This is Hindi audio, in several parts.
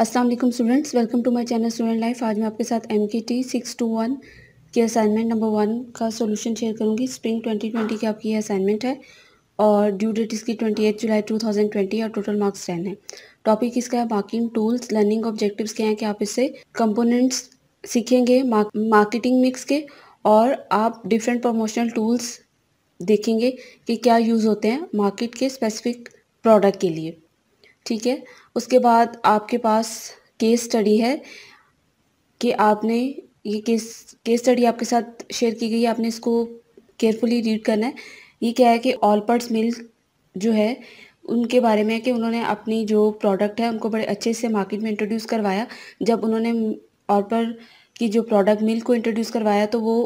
Aslam students welcome to my channel student life आज मैं आपके साथ M K T six two one के असाइनमेंट नंबर वन का सॉल्यूशन शेयर करूंगी स्प्रिंग ट्वेंटी ट्वेंटी की आपकी ये असाइनमेंट है और ड्यू डेट इसकी twenty eight July two thousand twenty और टोटल मार्क्स टेन है टॉपिक इसका है मार्किंग टूल्स लर्निंग ऑब्जेक्टिव क्या हैं कि आप इससे कंपोनेंट्स सीखेंगे मार्केटिंग मिक्स के और आप डिफरेंट प्रमोशनल टूल्स देखेंगे कि क्या यूज़ होते हैं मार्केट के स्पेसिफिक प्रोडक्ट के लिए ठीक है उसके बाद आपके पास केस स्टडी है कि आपने ये केस केस स्टडी आपके साथ शेयर की गई है आपने इसको केयरफुली रीड करना है ये क्या है कि ऑल पर्ट्स मिल जो है उनके बारे में कि उन्होंने अपनी जो प्रोडक्ट है उनको बड़े अच्छे से मार्केट में इंट्रोड्यूस करवाया जब उन्होंने ऑर्पर की जो प्रोडक्ट मिल को इंट्रोड्यूस करवाया तो वो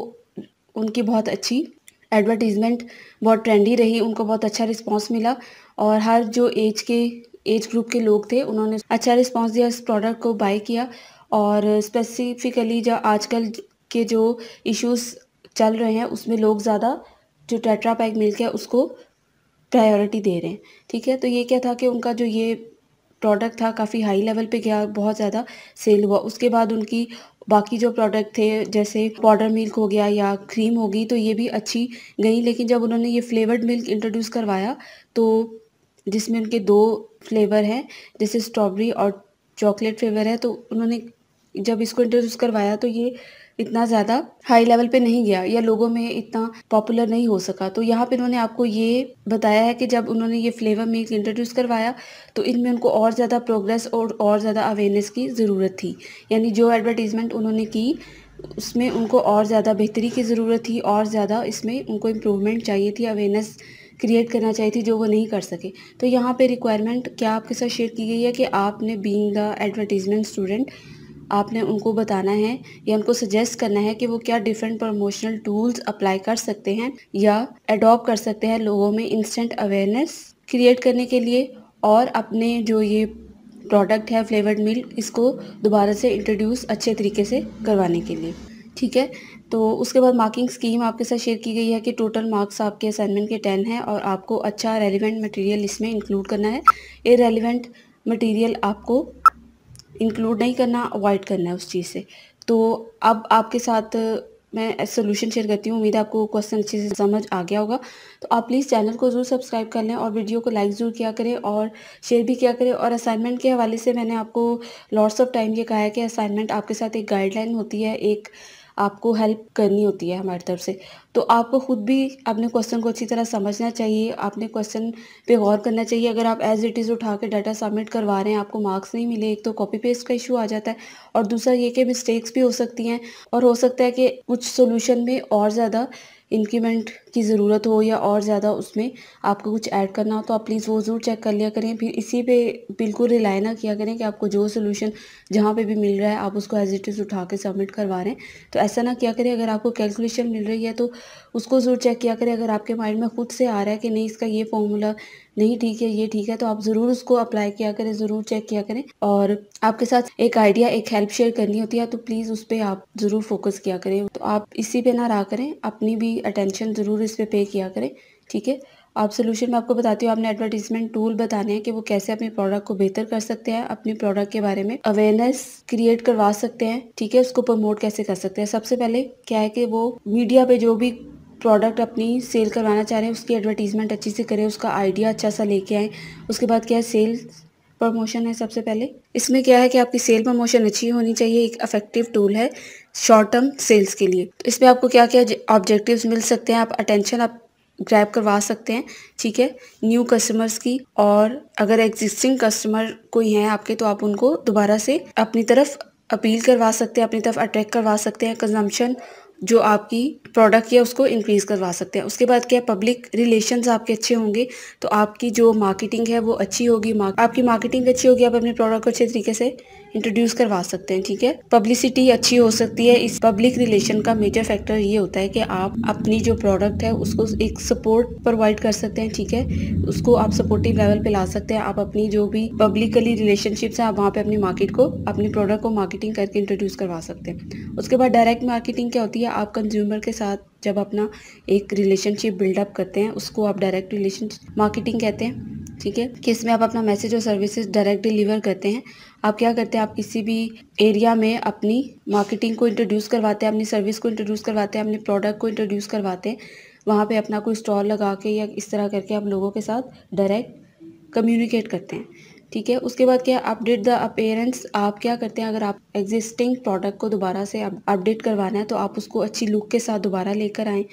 उनकी बहुत अच्छी एडवर्टीज़मेंट बहुत ट्रेंडी रही उनको बहुत अच्छा रिस्पांस मिला और हर जो एज के एज ग्रुप के लोग थे उन्होंने अच्छा रिस्पॉन्स दिया इस प्रोडक्ट को बाय किया और स्पेसिफिकली जो आजकल के जो इश्यूज़ चल रहे हैं उसमें लोग ज़्यादा जो टेट्रा पैक मिल्क है उसको प्रायोरिटी दे रहे हैं ठीक है तो ये क्या था कि उनका जो ये प्रोडक्ट था काफ़ी हाई लेवल पे गया बहुत ज़्यादा सेल हुआ उसके बाद उनकी बाकी जो प्रोडक्ट थे जैसे पाउडर मिल्क हो गया या क्रीम होगी तो ये भी अच्छी गई लेकिन जब उन्होंने ये फ्लेवर्ड मिल्क इंट्रोड्यूस करवाया तो जिसमें उनके दो फ्लेवर हैं जैसे स्ट्रॉबेरी और चॉकलेट फ्लेवर है तो उन्होंने जब इसको इंट्रोड्यूस करवाया तो ये इतना ज़्यादा हाई लेवल पे नहीं गया या लोगों में इतना पॉपुलर नहीं हो सका तो यहाँ पे इन्होंने आपको ये बताया है कि जब उन्होंने ये फ्लेवर मिल्क इंट्रोड्यूस करवाया तो इनमें उनको और ज़्यादा प्रोग्रेस और और ज़्यादा अवेयरनेस की ज़रूरत थी यानी जो एडवर्टीज़मेंट उन्होंने की उसमें उनको और ज़्यादा बेहतरी की ज़रूरत थी और ज़्यादा इसमें उनको इम्प्रूवमेंट चाहिए थी अवेयरनेस क्रिएट करना चाहिए थी जो वो नहीं कर सके तो यहाँ पे रिक्वायरमेंट क्या आपके साथ शेयर की गई है कि आपने बीइंग द एडवर्टीजमेंट स्टूडेंट आपने उनको बताना है या उनको सजेस्ट करना है कि वो क्या डिफरेंट प्रमोशनल टूल्स अप्लाई कर सकते हैं या अडॉप्ट कर सकते हैं लोगों में इंस्टेंट अवेयरनेस क्रिएट करने के लिए और अपने जो ये प्रोडक्ट है फ्लेवर्ड मिल्क इसको दोबारा से इंट्रोड्यूस अच्छे तरीके से करवाने के लिए ठीक है तो उसके बाद मार्किंग स्कीम आपके साथ शेयर की गई है कि टोटल मार्क्स आपके असाइनमेंट के टेन हैं और आपको अच्छा रेलिवेंट मटेरियल इसमें इंक्लूड करना है ये रेलिवेंट मटेरियल आपको इंक्लूड नहीं करना अवॉइड करना है उस चीज़ से तो अब आपके साथ मैं सोल्यूशन शेयर करती हूँ उम्मीद है आपको क्वेश्चन अच्छे से समझ आ गया होगा तो आप प्लीज़ चैनल को ज़रूर सब्सक्राइब कर लें और वीडियो को लाइक ज़रूर किया करें और शेयर भी किया करें और असाइनमेंट के हवाले से मैंने आपको लॉर्ड्स ऑफ टाइम ये कहा है कि असाइनमेंट आपके साथ एक गाइडलाइन होती है एक आपको हेल्प करनी होती है हमारी तरफ से तो आपको खुद भी अपने क्वेश्चन को अच्छी तरह समझना चाहिए अपने क्वेश्चन पे गौर करना चाहिए अगर आप एज इट इज़ उठा के डाटा सबमिट करवा रहे हैं आपको मार्क्स नहीं मिले एक तो कॉपी पेस्ट का इशू आ जाता है और दूसरा ये कि मिस्टेक्स भी हो सकती हैं और हो सकता है कि कुछ सोल्यूशन में और ज़्यादा इंक्रीमेंट की ज़रूरत हो या और ज़्यादा उसमें आपको कुछ ऐड करना हो तो आप प्लीज़ वो ज़रूर चेक कर लिया करें फिर इसी पे बिल्कुल रिलाई ना किया करें कि आपको जो सोल्यूशन जहाँ पे भी मिल रहा है आप उसको एज इट इज़ उठा के सबमिट करवा रहे हैं तो ऐसा ना किया करें अगर आपको कैलकुलेशन मिल रही है तो उसको ज़रूर चेक किया करें अगर आपके माइंड में खुद से आ रहा है कि नहीं इसका ये फॉर्मूला नहीं ठीक है ये ठीक है तो आप ज़रूर उसको अप्लाई किया करें ज़रूर चेक किया करें और आपके साथ एक आइडिया एक हेल्प शेयर करनी होती है तो प्लीज़ उस पर आप ज़रूर फोकस किया करें तो आप इसी पे ना रहा करें अपनी भी अटेंशन ज़रूर इस पर पे, पे किया करें ठीक है आप सोल्यूशन में आपको बताती हूँ आपने एडवर्टीजमेंट टूल बताने हैं कि वो कैसे अपने प्रोडक्ट को बेहतर कर सकते हैं अपने प्रोडक्ट के बारे में अवेयरनेस क्रिएट करवा सकते हैं ठीक है उसको प्रमोट कैसे कर सकते हैं सबसे पहले क्या है कि वो मीडिया पे जो भी प्रोडक्ट अपनी सेल करवाना चाह रहे हैं उसकी एडवर्टीज़मेंट अच्छी से करें उसका आइडिया अच्छा सा लेके आएँ उसके बाद क्या है सेल प्रमोशन है सबसे पहले इसमें क्या है कि आपकी सेल प्रमोशन अच्छी होनी चाहिए एक अफेक्टिव टूल है शॉर्ट टर्म सेल्स के लिए तो इसमें आपको क्या क्या ऑब्जेक्टिव्स मिल सकते हैं आप अटेंशन आप ग्रैप करवा सकते हैं ठीक है न्यू कस्टमर्स की और अगर एग्जिस्टिंग कस्टमर कोई हैं आपके तो आप उनको दोबारा से अपनी तरफ अपील करवा सकते हैं अपनी तरफ अट्रैक्ट करवा सकते हैं कंजम्पशन जो आपकी प्रोडक्ट है उसको इंक्रीज़ करवा सकते हैं उसके बाद क्या है पब्लिक रिलेशंस आपके अच्छे होंगे तो आपकी जो मार्केटिंग है वो अच्छी होगी आपकी मार्केटिंग अच्छी होगी आप अपने प्रोडक्ट को अच्छे तरीके से इंट्रोड्यूस करवा सकते हैं ठीक है पब्लिसिटी अच्छी हो सकती है इस पब्लिक रिलेशन का मेजर फैक्टर ये होता है कि आप अपनी जो प्रोडक्ट है उसको एक सपोर्ट प्रोवाइड कर सकते हैं ठीक है उसको आप सपोर्टिव लेवल पे ला सकते हैं आप अपनी जो भी पब्लिकली रिलेशनशिप्स हैं आप वहाँ पे अपनी मार्केट को अपनी प्रोडक्ट को मार्केटिंग करके इंट्रोड्यूस करवा सकते हैं उसके बाद डायरेक्ट मार्केटिंग क्या होती है या आप कंज्यूमर के साथ जब अपना एक रिलेशनशिप बिल्डअप करते हैं उसको आप डायरेक्ट रिलेशन मार्केटिंग कहते हैं ठीक है कि इसमें आप अपना मैसेज और सर्विसेज डायरेक्ट डिलीवर करते हैं आप क्या करते हैं आप किसी भी एरिया में अपनी मार्केटिंग को इंट्रोड्यूस करवाते हैं अपनी सर्विस को इंट्रोड्यूस करवाते हैं अपने प्रोडक्ट को इंट्रोड्यूस करवाते हैं वहाँ पे अपना कोई स्टॉल लगा के या इस तरह करके आप लोगों के साथ डायरेक्ट कम्युनिकेट करते हैं ठीक है उसके बाद क्या अपडेट द अपेयरेंस आप क्या करते हैं अगर आप एग्जिस्टिंग प्रोडक्ट को दोबारा से अपडेट करवाना है तो आप उसको अच्छी लुक के साथ दोबारा लेकर आएँ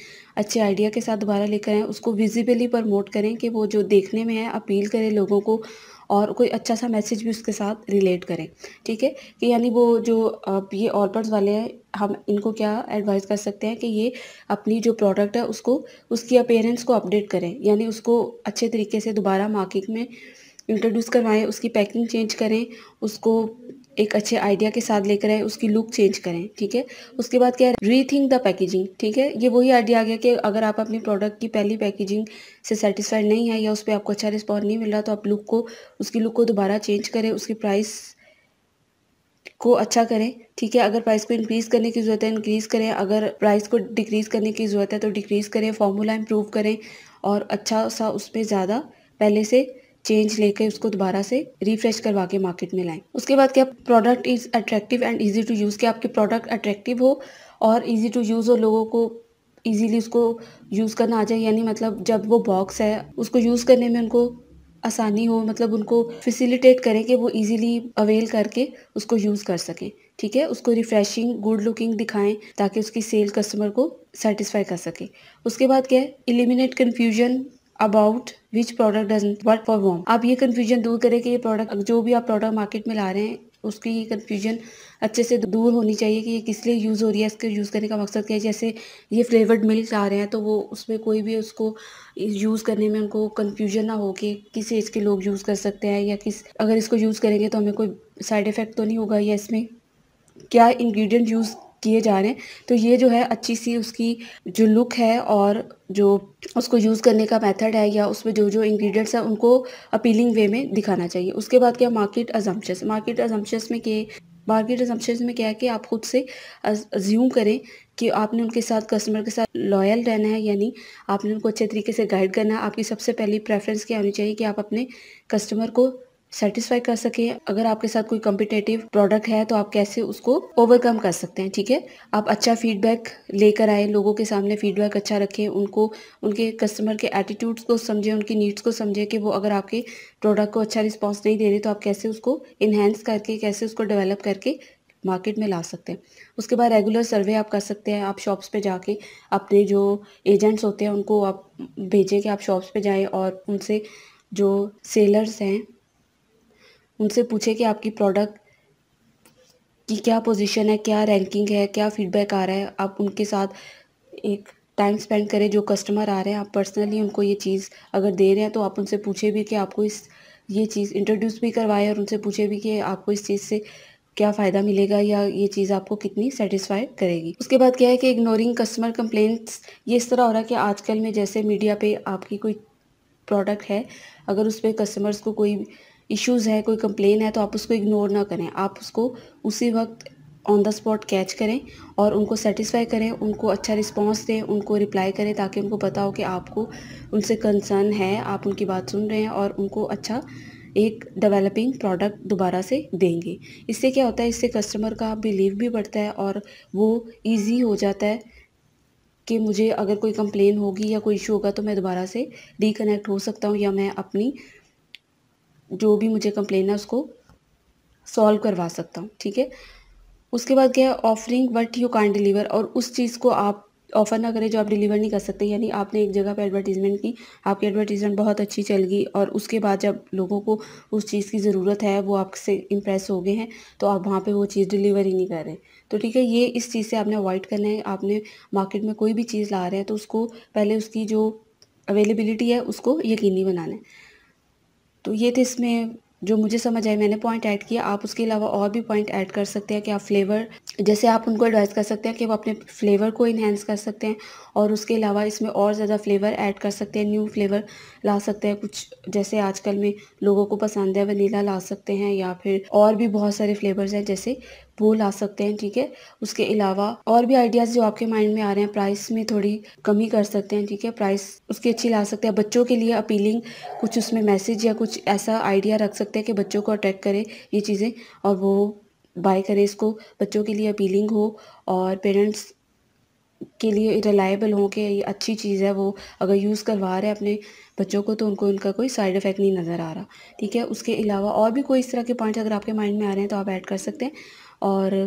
अच्छे आइडिया के साथ दोबारा लेकर आएँ उसको विजिबली प्रमोट करें कि वो जो देखने में है अपील करें लोगों को और कोई अच्छा सा मैसेज भी उसके साथ रिलेट करें ठीक है कि यानी वो जो आप ये ऑर्पर्स वाले हैं हम इनको क्या एडवाइस कर सकते हैं कि ये अपनी जो प्रोडक्ट है उसको उसकी अपेयरेंस को अपडेट करें यानी उसको अच्छे तरीके से दोबारा मार्केट में इंट्रोड्यूस करवाएं उसकी पैकिंग चेंज करें उसको एक अच्छे आइडिया के साथ लेकर आए उसकी लुक चेंज करें ठीक है उसके बाद क्या है रीथिंक द पैकेजिंग ठीक है ये वही आइडिया आ गया कि अगर आप अपने प्रोडक्ट की पहली पैकेजिंग से सेटिस्फाइड नहीं है या उस पर आपको अच्छा रिस्पॉन्स नहीं मिल रहा तो आप लुक को उसकी लुक को दोबारा चेंज करें उसकी प्राइस को अच्छा करें ठीक है अगर प्राइस को इंक्रीज़ करने की ज़रूरत है इंक्रीज़ करें अगर प्राइस को डिक्रीज़ करने की ज़रूरत है तो डिक्रीज़ करें फॉर्मूला इम्प्रूव करें और अच्छा सा उसमें ज़्यादा पहले से चेंज लेके उसको दोबारा से रिफ्रेश करवा के मार्केट में लाएं उसके बाद क्या product is attractive and easy to use के आपके प्रोडक्ट अट्रैक्टिव हो और इजी टू यूज़ हो लोगों को इजीली उसको यूज़ करना आ जाए यानी मतलब जब वो बॉक्स है उसको यूज़ करने में उनको आसानी हो मतलब उनको फैसिलिटेट करें कि वो इजीली अवेल करके उसको यूज़ कर सकें ठीक है उसको रिफ्रेशिंग गुड लुकिंग दिखाएं ताकि उसकी सेल कस्टमर को सेटिस्फाई कर सके उसके बाद क्या है eliminate confusion about which product does work for home आप ये कन्फ्यूजन दूर करें कि ये प्रोडक्ट जो भी आप प्रोडक्ट मार्केट में ला रहे हैं उसकी ये कन्फ्यूजन अच्छे से दूर होनी चाहिए कि ये किस लिए यूज़ हो रही है इसके यूज़ करने का मकसद क्या है जैसे ये फ्लेवर्ड मिल्क आ रहे हैं तो वो उसमें कोई भी उसको यूज़ करने में उनको कन्फ्यूजन ना हो कि किस एज के लोग यूज़ कर सकते हैं या किस अगर इसको यूज़ करेंगे तो हमें कोई साइड इफ़ेक्ट तो नहीं होगा या इसमें क्या इन्ग्रीडियंट यूज़ किए जा रहे हैं तो ये जो है अच्छी सी उसकी जो लुक है और जो उसको यूज़ करने का मेथड है या उसमें जो जो इंग्रेडिएंट्स हैं उनको अपीलिंग वे में दिखाना चाहिए उसके बाद क्या मार्केट अजम्पशस मार्केट अजम्पशस में के मार्केट एजम्पन्स में क्या है कि आप खुद से ज्यूम करें कि आपने उनके साथ कस्टमर के साथ लॉयल रहना है यानी आपने उनको अच्छे तरीके से गाइड करना है आपकी सबसे पहली प्रेफरेंस क्या होनी चाहिए कि आप अपने कस्टमर को सेटिस्फाई कर सके अगर आपके साथ कोई कम्पिटेटिव प्रोडक्ट है तो आप कैसे उसको ओवरकम कर सकते हैं ठीक है आप अच्छा फीडबैक लेकर आए लोगों के सामने फीडबैक अच्छा रखें उनको उनके कस्टमर के एटीट्यूड्स को समझें उनकी नीड्स को समझें कि वो अगर आपके प्रोडक्ट को अच्छा रिस्पॉन्स नहीं दे रहे तो आप कैसे उसको इन्हेंस करके कैसे उसको डेवलप करके मार्केट में ला सकते हैं उसके बाद रेगुलर सर्वे आप कर सकते हैं आप शॉप्स पे जाके अपने जो एजेंट्स होते हैं उनको आप भेजें कि आप शॉप्स पे जाएं और उनसे जो सेलर्स हैं उनसे पूछें कि आपकी प्रोडक्ट की क्या पोजीशन है क्या रैंकिंग है क्या फीडबैक आ रहा है आप उनके साथ एक टाइम स्पेंड करें जो कस्टमर आ रहे हैं आप पर्सनली उनको ये चीज़ अगर दे रहे हैं तो आप उनसे पूछे भी कि आपको इस ये चीज़ इंट्रोड्यूस भी करवाएं और उनसे पूछे भी कि आपको इस चीज़ से क्या फ़ायदा मिलेगा या ये चीज़ आपको कितनी सेटिस्फाई करेगी उसके बाद क्या है कि इग्नोरिंग कस्टमर कंप्लेंट्स ये इस तरह हो रहा है कि आजकल में जैसे मीडिया पे आपकी कोई प्रोडक्ट है अगर उस पर कस्टमर्स को कोई इश्यूज़ है कोई कंप्लेन है तो आप उसको इग्नोर ना करें आप उसको उसी वक्त ऑन द स्पॉट कैच करें और उनको सेटिस्फाई करें उनको अच्छा रिस्पांस दें उनको रिप्लाई करें ताकि उनको पता हो कि आपको उनसे कंसर्न है आप उनकी बात सुन रहे हैं और उनको अच्छा एक डेवलपिंग प्रोडक्ट दोबारा से देंगे इससे क्या होता है इससे कस्टमर का बिलीव भी बढ़ता है और वो ईज़ी हो जाता है कि मुझे अगर कोई कंप्लेन होगी या कोई इशू होगा तो मैं दोबारा से रिकनेक्ट हो सकता हूँ या मैं अपनी जो भी मुझे कंप्लेन है उसको सॉल्व करवा सकता हूँ ठीक है उसके बाद क्या है offering what you can deliver और उस चीज़ को आप ऑफ़र ना करें जो आप डिलीवर नहीं कर सकते यानी आपने एक जगह पर एडवर्टीज़मेंट की आपकी एडवर्टीज़मेंट बहुत अच्छी चल गई और उसके बाद जब लोगों को उस चीज़ की ज़रूरत है वो आपसे इम्प्रेस हो गए हैं तो आप वहाँ पे वो चीज़ डिलीवर ही नहीं कर रहे तो ठीक है ये इस चीज़ से आपने अवॉइड करना है आपने मार्केट में कोई भी चीज़ ला रहे हैं तो उसको पहले उसकी जो अवेलेबिलिटी है उसको यकीनी बनाना है तो ये थे इसमें जो मुझे समझ आए मैंने पॉइंट ऐड किया आप उसके अलावा और भी पॉइंट ऐड कर सकते हैं कि आप फ्लेवर जैसे आप उनको एडवाइस कर सकते हैं कि वो अपने फ्लेवर को इन्हेंस कर सकते हैं और उसके अलावा इसमें और ज़्यादा फ्लेवर ऐड कर सकते हैं न्यू फ्लेवर ला सकते हैं कुछ जैसे आजकल में लोगों को पसंद है वनीला ला सकते हैं या फिर और भी बहुत सारे फ्लेवर्स हैं जैसे वो ला सकते हैं ठीक है उसके अलावा और भी आइडियाज़ जो आपके माइंड में आ रहे हैं प्राइस में थोड़ी कमी कर सकते हैं ठीक है प्राइस उसकी अच्छी ला सकते हैं बच्चों के लिए अपीलिंग कुछ उसमें मैसेज या कुछ ऐसा आइडिया रख सकते हैं कि बच्चों को अट्रैक्ट करें ये चीज़ें और वो बाय करें इसको बच्चों के लिए अपीलिंग हो और पेरेंट्स के लिए रिलायबल हो कि ये अच्छी चीज़ है वो अगर यूज़ करवा रहे हैं अपने बच्चों को तो उनको उनका कोई साइड इफ़ेक्ट नहीं नज़र आ रहा ठीक है उसके अलावा और भी कोई इस तरह के पॉइंट्स अगर आपके माइंड में आ रहे हैं तो आप ऐड कर सकते हैं और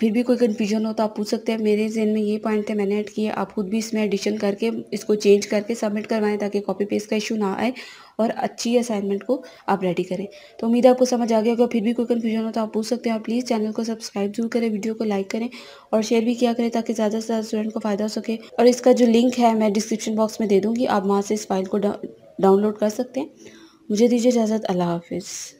फिर भी कोई कन्फ्यूजन हो तो आप पूछ सकते हैं मेरे जेन में ये पॉइंट थे मैंने ऐड किए आप खुद भी इसमें एडिशन करके इसको चेंज करके सबमिट करवाएं ताकि कॉपी पेस्ट का इशू ना आए और अच्छी असाइनमेंट को आप रेडी करें तो उम्मीद है आपको समझ आ गया होगा फिर भी कोई कन्फ्यूजन हो तो आप पूछ सकते हैं आप प्लीज़ चैनल को सब्सक्राइब जरूर करें वीडियो को लाइक करें और शेयर भी किया करें ताकि ज़्यादा से ज़्यादा स्टूडेंट को फ़ायदा हो सके और इसका जो लिंक है मैं डिस्क्रिप्शन बॉक्स में दे दूँगी आप वहाँ से इस फाइल को डाउनलोड कर सकते हैं मुझे दीजिए इजाज़त अल्लाह हाफिज़